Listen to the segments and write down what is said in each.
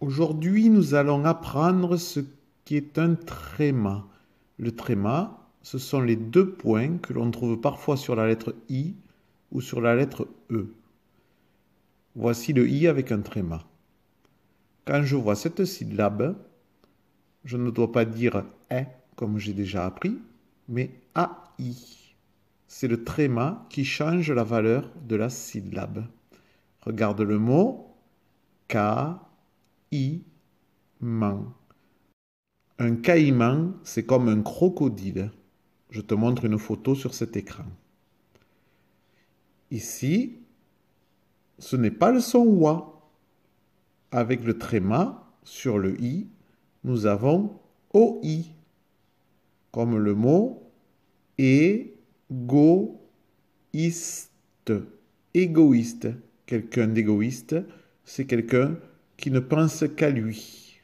Aujourd'hui, nous allons apprendre ce qu'est un tréma. Le tréma, ce sont les deux points que l'on trouve parfois sur la lettre I ou sur la lettre E. Voici le I avec un tréma. Quand je vois cette syllabe, je ne dois pas dire E comme j'ai déjà appris, mais AI. C'est le tréma qui change la valeur de la syllabe. Regarde le mot K man. Un caïman, c'est comme un crocodile. Je te montre une photo sur cet écran. Ici, ce n'est pas le son wa. Avec le tréma sur le i, nous avons oi, comme le mot égoïste. Égoïste, quelqu'un d'égoïste, c'est quelqu'un qui ne pense qu'à lui.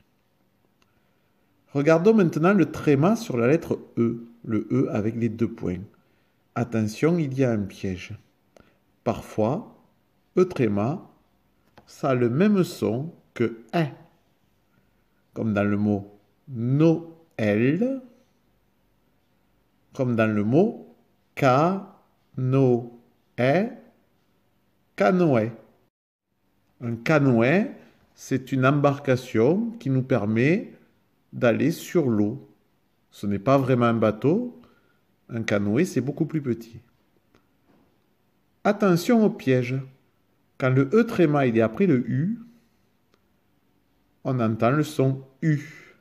Regardons maintenant le tréma sur la lettre E, le E avec les deux points. Attention, il y a un piège. Parfois, E tréma, ça a le même son que E, comme dans le mot Noël, comme dans le mot canoë, canoë. Un canoë, c'est une embarcation qui nous permet d'aller sur l'eau. Ce n'est pas vraiment un bateau, un canoë c'est beaucoup plus petit. Attention au piège. Quand le E tréma il est après le U, on entend le son U.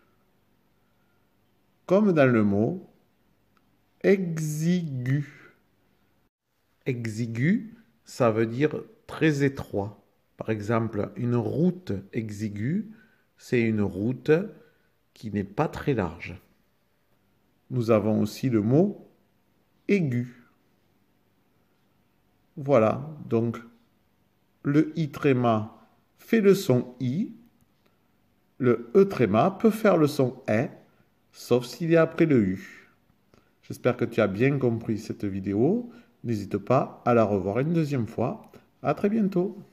Comme dans le mot exigu. Exigu, ça veut dire très étroit. Par exemple, une route exiguë, c'est une route qui n'est pas très large. Nous avons aussi le mot aigu. Voilà, donc le i tréma fait le son i, le e tréma peut faire le son e, sauf s'il est après le u. J'espère que tu as bien compris cette vidéo. N'hésite pas à la revoir une deuxième fois. À très bientôt.